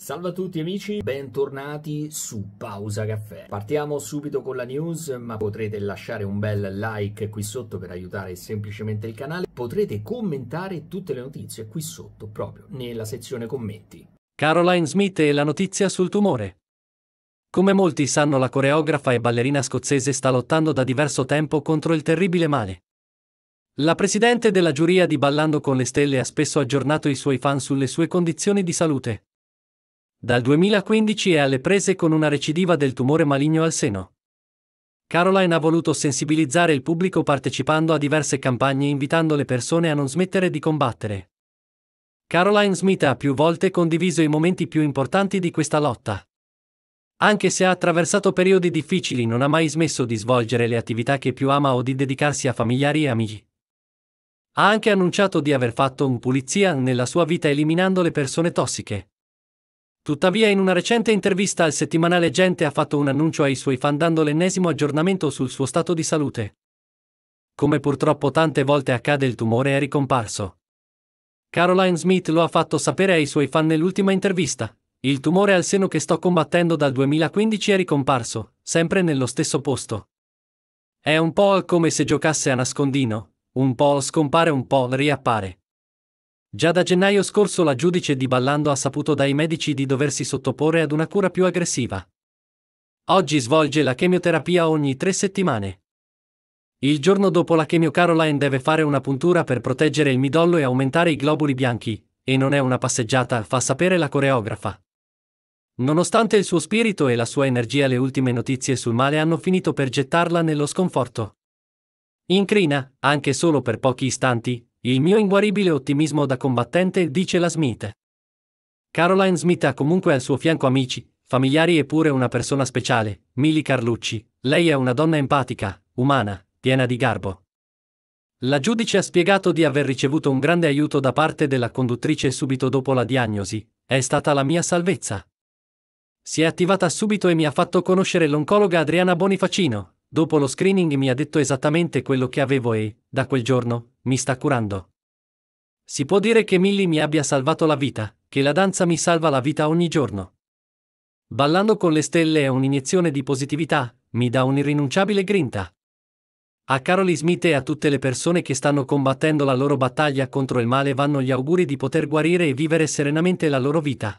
Salve a tutti amici, bentornati su Pausa Caffè. Partiamo subito con la news, ma potrete lasciare un bel like qui sotto per aiutare semplicemente il canale. Potrete commentare tutte le notizie qui sotto, proprio nella sezione commenti. Caroline Smith e la notizia sul tumore. Come molti sanno la coreografa e ballerina scozzese sta lottando da diverso tempo contro il terribile male. La presidente della giuria di Ballando con le Stelle ha spesso aggiornato i suoi fan sulle sue condizioni di salute. Dal 2015 è alle prese con una recidiva del tumore maligno al seno. Caroline ha voluto sensibilizzare il pubblico partecipando a diverse campagne invitando le persone a non smettere di combattere. Caroline Smith ha più volte condiviso i momenti più importanti di questa lotta. Anche se ha attraversato periodi difficili non ha mai smesso di svolgere le attività che più ama o di dedicarsi a familiari e amici. Ha anche annunciato di aver fatto un pulizia nella sua vita eliminando le persone tossiche. Tuttavia in una recente intervista al settimanale Gente ha fatto un annuncio ai suoi fan dando l'ennesimo aggiornamento sul suo stato di salute. Come purtroppo tante volte accade il tumore è ricomparso. Caroline Smith lo ha fatto sapere ai suoi fan nell'ultima intervista. Il tumore al seno che sto combattendo dal 2015 è ricomparso, sempre nello stesso posto. È un po' come se giocasse a nascondino, un po' scompare un po' riappare. Già da gennaio scorso la giudice di Ballando ha saputo dai medici di doversi sottoporre ad una cura più aggressiva. Oggi svolge la chemioterapia ogni tre settimane. Il giorno dopo la chemio Caroline deve fare una puntura per proteggere il midollo e aumentare i globuli bianchi, e non è una passeggiata, fa sapere la coreografa. Nonostante il suo spirito e la sua energia le ultime notizie sul male hanno finito per gettarla nello sconforto. Incrina, anche solo per pochi istanti, il mio inguaribile ottimismo da combattente dice la Smith. Caroline Smith ha comunque al suo fianco amici, familiari e pure una persona speciale, Mili Carlucci. Lei è una donna empatica, umana, piena di garbo. La giudice ha spiegato di aver ricevuto un grande aiuto da parte della conduttrice subito dopo la diagnosi. È stata la mia salvezza. Si è attivata subito e mi ha fatto conoscere l'oncologa Adriana Bonifacino, Dopo lo screening mi ha detto esattamente quello che avevo e, da quel giorno, mi sta curando. Si può dire che Millie mi abbia salvato la vita, che la danza mi salva la vita ogni giorno. Ballando con le stelle è un'iniezione di positività, mi dà un'irrinunciabile grinta. A Carolyn Smith e a tutte le persone che stanno combattendo la loro battaglia contro il male vanno gli auguri di poter guarire e vivere serenamente la loro vita.